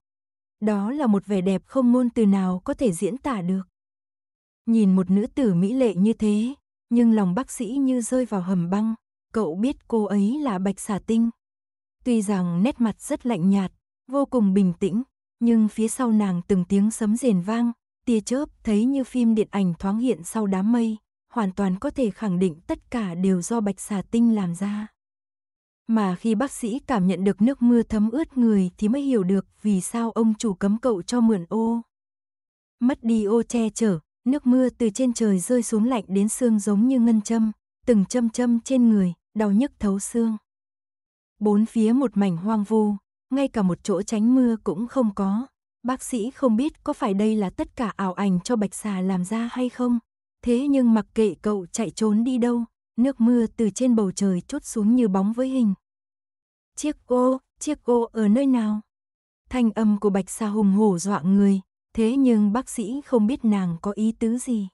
Đó là một vẻ đẹp không ngôn từ nào có thể diễn tả được. Nhìn một nữ tử mỹ lệ như thế, nhưng lòng bác sĩ như rơi vào hầm băng, cậu biết cô ấy là bạch xà tinh. Tuy rằng nét mặt rất lạnh nhạt, vô cùng bình tĩnh, nhưng phía sau nàng từng tiếng sấm rền vang, tia chớp thấy như phim điện ảnh thoáng hiện sau đám mây, hoàn toàn có thể khẳng định tất cả đều do bạch xà tinh làm ra. Mà khi bác sĩ cảm nhận được nước mưa thấm ướt người thì mới hiểu được vì sao ông chủ cấm cậu cho mượn ô. Mất đi ô che chở, nước mưa từ trên trời rơi xuống lạnh đến xương giống như ngân châm, từng châm châm trên người, đau nhức thấu xương. Bốn phía một mảnh hoang vu, ngay cả một chỗ tránh mưa cũng không có, Bác sĩ không biết có phải đây là tất cả ảo ảnh cho Bạch Xà làm ra hay không. Thế nhưng mặc kệ cậu chạy trốn đi đâu, nước mưa từ trên bầu trời chốt xuống như bóng với hình. Chiếc ô, chiếc ô ở nơi nào? Thanh âm của Bạch xà hùng hổ dọa người, thế nhưng bác sĩ không biết nàng có ý tứ gì.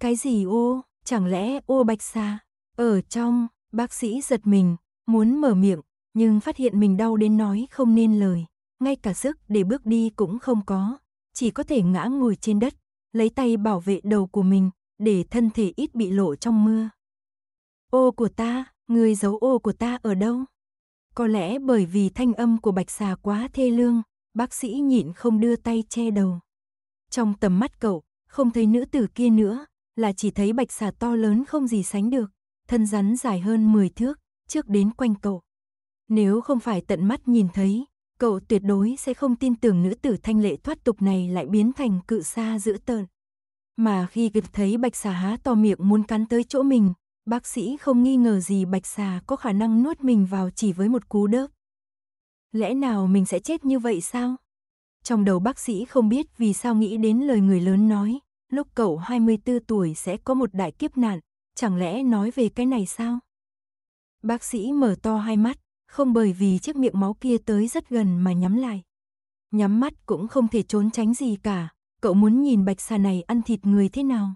Cái gì ô, chẳng lẽ ô Bạch xà Ở trong, bác sĩ giật mình, muốn mở miệng, nhưng phát hiện mình đau đến nói không nên lời ngay cả sức để bước đi cũng không có, chỉ có thể ngã ngồi trên đất, lấy tay bảo vệ đầu của mình, để thân thể ít bị lộ trong mưa. Ô của ta, người giấu ô của ta ở đâu? Có lẽ bởi vì thanh âm của bạch xà quá thê lương, bác sĩ nhịn không đưa tay che đầu. Trong tầm mắt cậu, không thấy nữ tử kia nữa, là chỉ thấy bạch xà to lớn không gì sánh được, thân rắn dài hơn 10 thước, trước đến quanh cậu. Nếu không phải tận mắt nhìn thấy, Cậu tuyệt đối sẽ không tin tưởng nữ tử thanh lệ thoát tục này lại biến thành cự sa dữ tợn. Mà khi kịp thấy bạch xà há to miệng muốn cắn tới chỗ mình, bác sĩ không nghi ngờ gì bạch xà có khả năng nuốt mình vào chỉ với một cú đớp. Lẽ nào mình sẽ chết như vậy sao? Trong đầu bác sĩ không biết vì sao nghĩ đến lời người lớn nói, lúc cậu 24 tuổi sẽ có một đại kiếp nạn, chẳng lẽ nói về cái này sao? Bác sĩ mở to hai mắt, không bởi vì chiếc miệng máu kia tới rất gần mà nhắm lại. Nhắm mắt cũng không thể trốn tránh gì cả, cậu muốn nhìn bạch xà này ăn thịt người thế nào.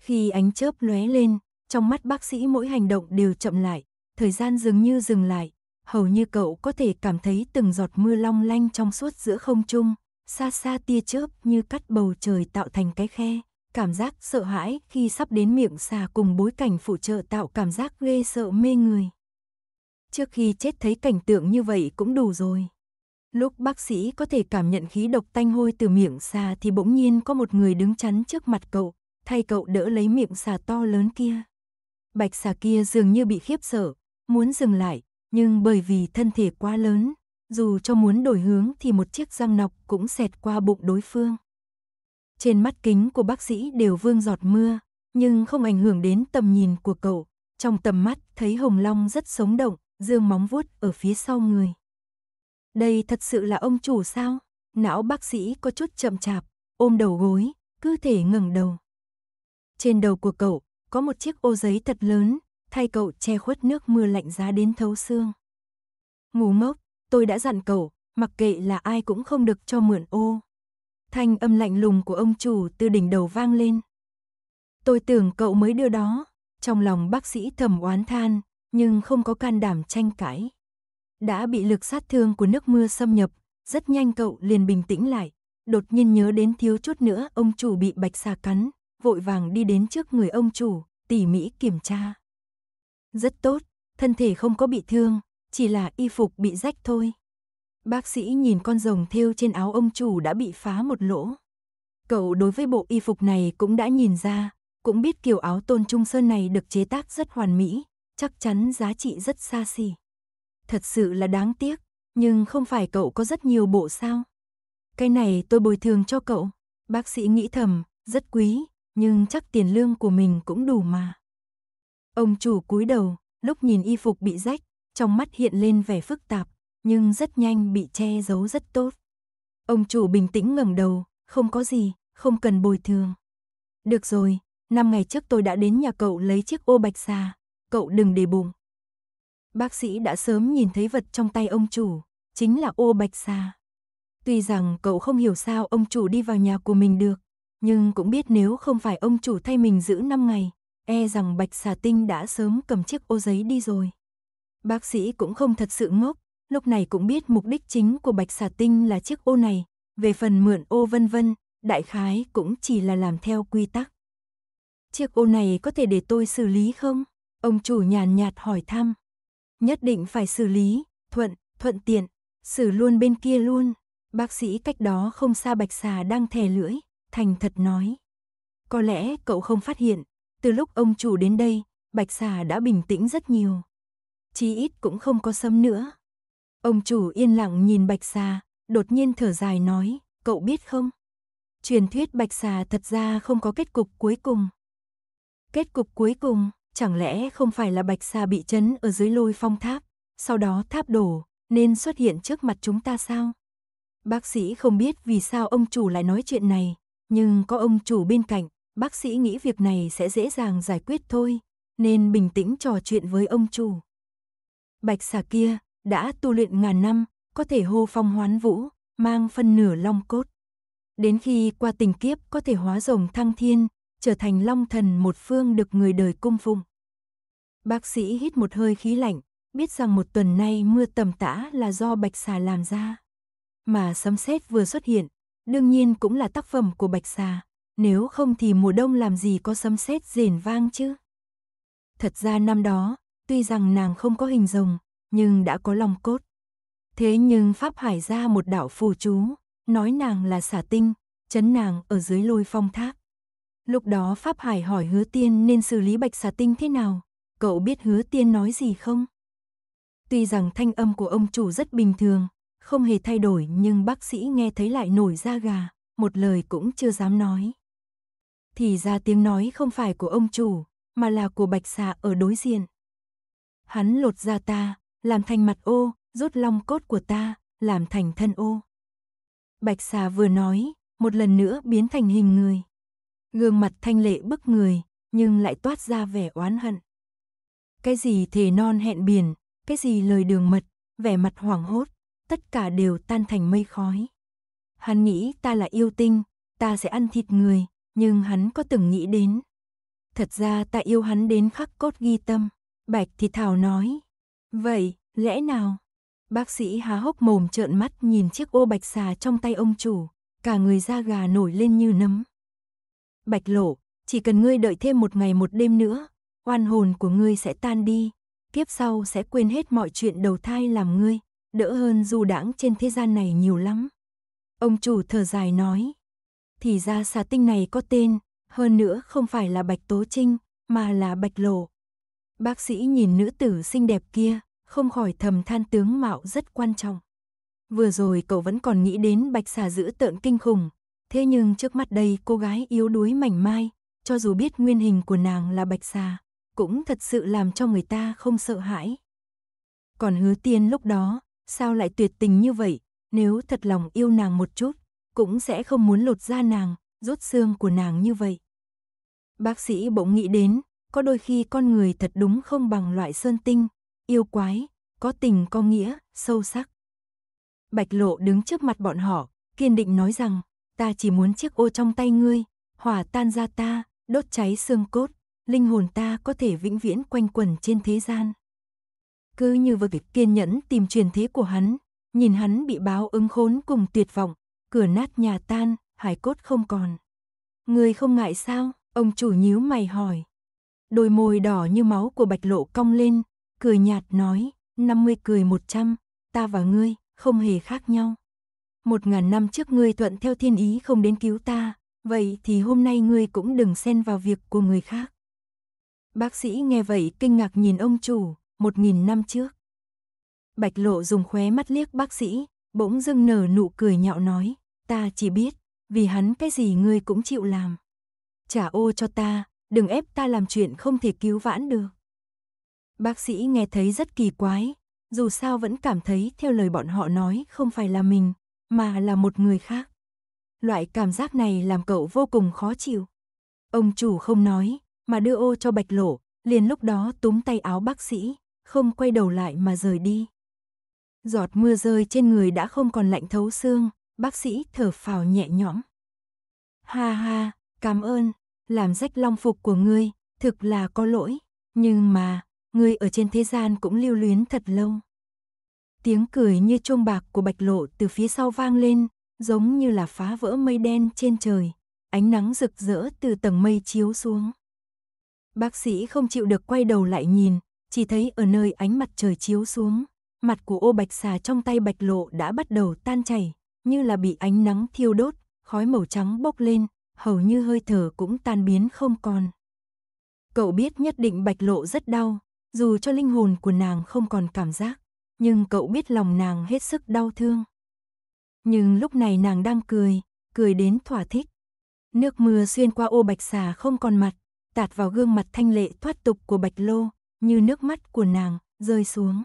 Khi ánh chớp lóe lên, trong mắt bác sĩ mỗi hành động đều chậm lại, thời gian dường như dừng lại, hầu như cậu có thể cảm thấy từng giọt mưa long lanh trong suốt giữa không trung, xa xa tia chớp như cắt bầu trời tạo thành cái khe, cảm giác sợ hãi khi sắp đến miệng xà cùng bối cảnh phụ trợ tạo cảm giác ghê sợ mê người trước khi chết thấy cảnh tượng như vậy cũng đủ rồi. Lúc bác sĩ có thể cảm nhận khí độc tanh hôi từ miệng xà thì bỗng nhiên có một người đứng chắn trước mặt cậu, thay cậu đỡ lấy miệng xà to lớn kia. Bạch xà kia dường như bị khiếp sợ, muốn dừng lại, nhưng bởi vì thân thể quá lớn, dù cho muốn đổi hướng thì một chiếc răng nọc cũng xẹt qua bụng đối phương. Trên mắt kính của bác sĩ đều vương giọt mưa, nhưng không ảnh hưởng đến tầm nhìn của cậu. Trong tầm mắt thấy Hồng Long rất sống động, dương móng vuốt ở phía sau người. Đây thật sự là ông chủ sao? Não bác sĩ có chút chậm chạp, ôm đầu gối, cứ thể ngẩng đầu. Trên đầu của cậu có một chiếc ô giấy thật lớn, thay cậu che khuất nước mưa lạnh giá đến thấu xương. ngủ ngốc, tôi đã dặn cậu, mặc kệ là ai cũng không được cho mượn ô. Thanh âm lạnh lùng của ông chủ từ đỉnh đầu vang lên. Tôi tưởng cậu mới đưa đó, trong lòng bác sĩ thầm oán than, nhưng không có can đảm tranh cãi. Đã bị lực sát thương của nước mưa xâm nhập, rất nhanh cậu liền bình tĩnh lại, đột nhiên nhớ đến thiếu chút nữa ông chủ bị bạch xà cắn, vội vàng đi đến trước người ông chủ, tỉ mỉ kiểm tra. Rất tốt, thân thể không có bị thương, chỉ là y phục bị rách thôi. Bác sĩ nhìn con rồng thêu trên áo ông chủ đã bị phá một lỗ. Cậu đối với bộ y phục này cũng đã nhìn ra, cũng biết kiểu áo tôn trung sơn này được chế tác rất hoàn mỹ, chắc chắn giá trị rất xa xỉ. Thật sự là đáng tiếc, nhưng không phải cậu có rất nhiều bộ sao? Cái này tôi bồi thường cho cậu, bác sĩ nghĩ thầm, rất quý, nhưng chắc tiền lương của mình cũng đủ mà. Ông chủ cúi đầu, lúc nhìn y phục bị rách, trong mắt hiện lên vẻ phức tạp, nhưng rất nhanh bị che giấu rất tốt. Ông chủ bình tĩnh ngẩng đầu, không có gì, không cần bồi thường. Được rồi, năm ngày trước tôi đã đến nhà cậu lấy chiếc ô bạch xà, cậu đừng để bụng. Bác sĩ đã sớm nhìn thấy vật trong tay ông chủ, chính là ô bạch xà. Tuy rằng cậu không hiểu sao ông chủ đi vào nhà của mình được, nhưng cũng biết nếu không phải ông chủ thay mình giữ 5 ngày, e rằng bạch xà tinh đã sớm cầm chiếc ô giấy đi rồi. Bác sĩ cũng không thật sự ngốc, lúc này cũng biết mục đích chính của bạch xà tinh là chiếc ô này, về phần mượn ô vân vân, đại khái cũng chỉ là làm theo quy tắc. Chiếc ô này có thể để tôi xử lý không? Ông chủ nhàn nhạt hỏi thăm. Nhất định phải xử lý, thuận, thuận tiện, xử luôn bên kia luôn. Bác sĩ cách đó không xa bạch xà đang thè lưỡi, thành thật nói. Có lẽ cậu không phát hiện, từ lúc ông chủ đến đây, bạch xà đã bình tĩnh rất nhiều. Chí ít cũng không có sâm nữa. Ông chủ yên lặng nhìn bạch xà, đột nhiên thở dài nói, cậu biết không? Truyền thuyết bạch xà thật ra không có kết cục cuối cùng. Kết cục cuối cùng Chẳng lẽ không phải là Bạch Sa bị chấn ở dưới lôi phong tháp, sau đó tháp đổ, nên xuất hiện trước mặt chúng ta sao? Bác sĩ không biết vì sao ông chủ lại nói chuyện này, nhưng có ông chủ bên cạnh, bác sĩ nghĩ việc này sẽ dễ dàng giải quyết thôi, nên bình tĩnh trò chuyện với ông chủ. Bạch xà kia đã tu luyện ngàn năm, có thể hô phong hoán vũ, mang phân nửa long cốt. Đến khi qua tình kiếp có thể hóa rồng thăng thiên, trở thành long thần một phương được người đời cung phụng. Bác sĩ hít một hơi khí lạnh, biết rằng một tuần nay mưa tầm tã là do bạch xà làm ra. Mà sấm sét vừa xuất hiện, đương nhiên cũng là tác phẩm của bạch xà, nếu không thì mùa đông làm gì có sấm sét rền vang chứ. Thật ra năm đó, tuy rằng nàng không có hình rồng, nhưng đã có lòng cốt. Thế nhưng Pháp Hải ra một đạo phù chú, nói nàng là xà tinh, chấn nàng ở dưới lôi phong thác. Lúc đó Pháp Hải hỏi hứa tiên nên xử lý bạch xà tinh thế nào, cậu biết hứa tiên nói gì không? Tuy rằng thanh âm của ông chủ rất bình thường, không hề thay đổi nhưng bác sĩ nghe thấy lại nổi da gà, một lời cũng chưa dám nói. Thì ra tiếng nói không phải của ông chủ, mà là của bạch xà ở đối diện. Hắn lột da ta, làm thành mặt ô, rút long cốt của ta, làm thành thân ô. Bạch xà vừa nói, một lần nữa biến thành hình người gương mặt thanh lệ bức người, nhưng lại toát ra vẻ oán hận. Cái gì thề non hẹn biển, cái gì lời đường mật, vẻ mặt hoảng hốt, tất cả đều tan thành mây khói. Hắn nghĩ ta là yêu tinh, ta sẽ ăn thịt người, nhưng hắn có từng nghĩ đến. Thật ra ta yêu hắn đến khắc cốt ghi tâm, Bạch thì Thảo nói. Vậy, lẽ nào? Bác sĩ há hốc mồm trợn mắt nhìn chiếc ô bạch xà trong tay ông chủ, cả người da gà nổi lên như nấm. Bạch Lộ, chỉ cần ngươi đợi thêm một ngày một đêm nữa, oan hồn của ngươi sẽ tan đi, kiếp sau sẽ quên hết mọi chuyện đầu thai làm ngươi, đỡ hơn du đãng trên thế gian này nhiều lắm. Ông chủ thở dài nói, thì ra xà tinh này có tên, hơn nữa không phải là Bạch Tố Trinh, mà là Bạch Lộ. Bác sĩ nhìn nữ tử xinh đẹp kia, không khỏi thầm than tướng mạo rất quan trọng. Vừa rồi cậu vẫn còn nghĩ đến bạch xà dữ tợn kinh khủng, Thế nhưng trước mắt đây cô gái yếu đuối mảnh mai, cho dù biết nguyên hình của nàng là bạch xà, cũng thật sự làm cho người ta không sợ hãi. Còn hứa tiên lúc đó, sao lại tuyệt tình như vậy, nếu thật lòng yêu nàng một chút, cũng sẽ không muốn lột da nàng, rút xương của nàng như vậy. Bác sĩ bỗng nghĩ đến, có đôi khi con người thật đúng không bằng loại sơn tinh, yêu quái, có tình có nghĩa, sâu sắc. Bạch lộ đứng trước mặt bọn họ, kiên định nói rằng, ta chỉ muốn chiếc ô trong tay ngươi, hỏa tan ra ta, đốt cháy xương cốt, linh hồn ta có thể vĩnh viễn quanh quẩn trên thế gian. Cứ như vừa kịch kiên nhẫn tìm truyền thế của hắn, nhìn hắn bị báo ứng khốn cùng tuyệt vọng, cửa nát nhà tan, hải cốt không còn. Người không ngại sao? Ông chủ nhíu mày hỏi. Đôi môi đỏ như máu của bạch lộ cong lên, cười nhạt nói, 50 cười 100, ta và ngươi, không hề khác nhau một ngàn năm trước ngươi thuận theo thiên ý không đến cứu ta, vậy thì hôm nay ngươi cũng đừng xen vào việc của người khác. Bác sĩ nghe vậy kinh ngạc nhìn ông chủ, một nghìn năm trước. Bạch lộ dùng khóe mắt liếc bác sĩ, bỗng dưng nở nụ cười nhạo nói, ta chỉ biết, vì hắn cái gì ngươi cũng chịu làm. Trả ô cho ta, đừng ép ta làm chuyện không thể cứu vãn được. Bác sĩ nghe thấy rất kỳ quái, dù sao vẫn cảm thấy theo lời bọn họ nói không phải là mình, mà là một người khác. Loại cảm giác này làm cậu vô cùng khó chịu. Ông chủ không nói, mà đưa ô cho bạch lỗ, liền lúc đó túm tay áo bác sĩ, không quay đầu lại mà rời đi. Giọt mưa rơi trên người đã không còn lạnh thấu xương, bác sĩ thở phào nhẹ nhõm. Ha ha, cảm ơn, làm rách long phục của ngươi, thực là có lỗi, nhưng mà, ngươi ở trên thế gian cũng lưu luyến thật lâu. Tiếng cười như chuông bạc của bạch lộ từ phía sau vang lên, giống như là phá vỡ mây đen trên trời. Ánh nắng rực rỡ từ tầng mây chiếu xuống. Bác sĩ không chịu được quay đầu lại nhìn, chỉ thấy ở nơi ánh mặt trời chiếu xuống, mặt của ô bạch xà trong tay bạch lộ đã bắt đầu tan chảy, như là bị ánh nắng thiêu đốt, khói màu trắng bốc lên, hầu như hơi thở cũng tan biến không còn. Cậu biết nhất định bạch lộ rất đau, dù cho linh hồn của nàng không còn cảm giác nhưng cậu biết lòng nàng hết sức đau thương. Nhưng lúc này nàng đang cười, cười đến thỏa thích. Nước mưa xuyên qua ô bạch xà không còn mặt, tạt vào gương mặt thanh lệ thoát tục của bạch lô, như nước mắt của nàng, rơi xuống.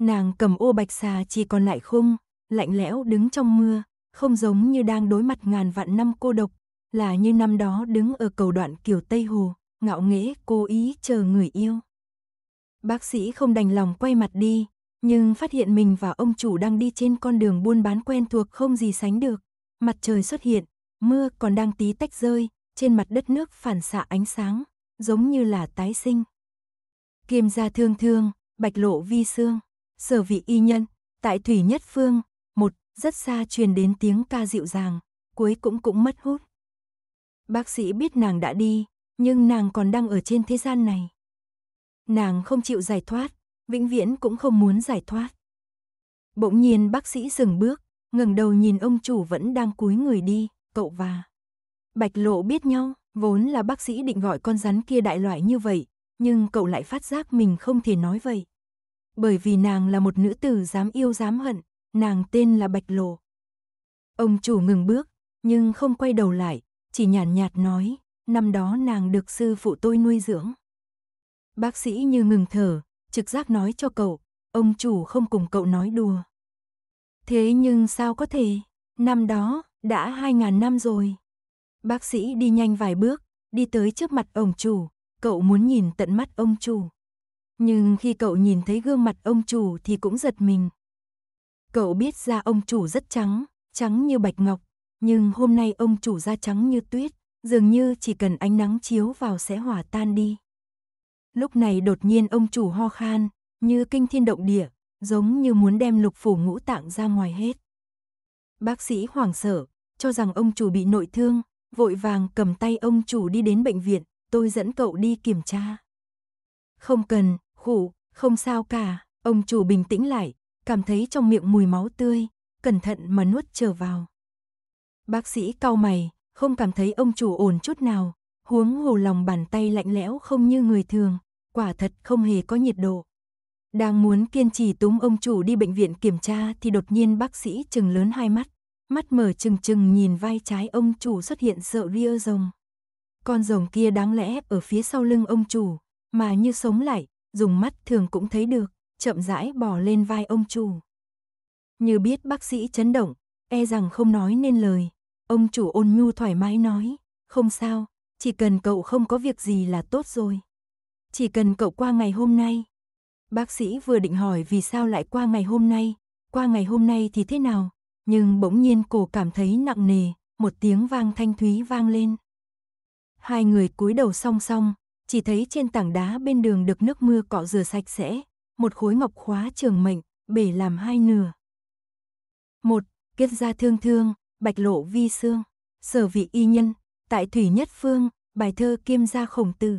Nàng cầm ô bạch xà chỉ còn lại khung, lạnh lẽo đứng trong mưa, không giống như đang đối mặt ngàn vạn năm cô độc, là như năm đó đứng ở cầu đoạn kiểu Tây Hồ, ngạo nghễ cố ý chờ người yêu. Bác sĩ không đành lòng quay mặt đi, nhưng phát hiện mình và ông chủ đang đi trên con đường buôn bán quen thuộc không gì sánh được. Mặt trời xuất hiện, mưa còn đang tí tách rơi, trên mặt đất nước phản xạ ánh sáng, giống như là tái sinh. Kiêm gia thương thương, bạch lộ vi xương, sở vị y nhân, tại thủy nhất phương, một, rất xa truyền đến tiếng ca dịu dàng, cuối cũng cũng mất hút. Bác sĩ biết nàng đã đi, nhưng nàng còn đang ở trên thế gian này. Nàng không chịu giải thoát, vĩnh viễn cũng không muốn giải thoát. Bỗng nhiên bác sĩ dừng bước, ngẩng đầu nhìn ông chủ vẫn đang cúi người đi, cậu và Bạch Lộ biết nhau, vốn là bác sĩ định gọi con rắn kia đại loại như vậy, nhưng cậu lại phát giác mình không thể nói vậy. Bởi vì nàng là một nữ tử dám yêu dám hận, nàng tên là Bạch Lộ. Ông chủ ngừng bước, nhưng không quay đầu lại, chỉ nhàn nhạt, nhạt nói, năm đó nàng được sư phụ tôi nuôi dưỡng. Bác sĩ như ngừng thở, trực giác nói cho cậu, ông chủ không cùng cậu nói đùa. Thế nhưng sao có thể, năm đó, đã hai ngàn năm rồi. Bác sĩ đi nhanh vài bước, đi tới trước mặt ông chủ, cậu muốn nhìn tận mắt ông chủ. Nhưng khi cậu nhìn thấy gương mặt ông chủ thì cũng giật mình. Cậu biết da ông chủ rất trắng, trắng như bạch ngọc, nhưng hôm nay ông chủ da trắng như tuyết, dường như chỉ cần ánh nắng chiếu vào sẽ hòa tan đi. Lúc này đột nhiên ông chủ ho khan, như kinh thiên động địa, giống như muốn đem lục phủ ngũ tạng ra ngoài hết. Bác sĩ hoảng sợ, cho rằng ông chủ bị nội thương, vội vàng cầm tay ông chủ đi đến bệnh viện, tôi dẫn cậu đi kiểm tra. Không cần, khủ, không sao cả, ông chủ bình tĩnh lại, cảm thấy trong miệng mùi máu tươi, cẩn thận mà nuốt trở vào. Bác sĩ cau mày, không cảm thấy ông chủ ổn chút nào, huống hồ lòng bàn tay lạnh lẽo không như người thường, quả thật không hề có nhiệt độ. Đang muốn kiên trì túm ông chủ đi bệnh viện kiểm tra thì đột nhiên bác sĩ trừng lớn hai mắt, mắt mở trừng trừng nhìn vai trái ông chủ xuất hiện sợ ria rồng. Con rồng kia đáng lẽ ở phía sau lưng ông chủ, mà như sống lại, dùng mắt thường cũng thấy được, chậm rãi bò lên vai ông chủ. Như biết bác sĩ chấn động, e rằng không nói nên lời, ông chủ ôn nhu thoải mái nói, không sao, chỉ cần cậu không có việc gì là tốt rồi chỉ cần cậu qua ngày hôm nay. Bác sĩ vừa định hỏi vì sao lại qua ngày hôm nay, qua ngày hôm nay thì thế nào, nhưng bỗng nhiên cô cảm thấy nặng nề, một tiếng vang thanh thúy vang lên. Hai người cúi đầu song song, chỉ thấy trên tảng đá bên đường được nước mưa cọ rửa sạch sẽ, một khối ngọc khóa trường mệnh, bể làm hai nửa. Một, kết gia thương thương, bạch lộ vi xương, sở vị y nhân, tại thủy nhất phương, bài thơ kiêm gia khổng tử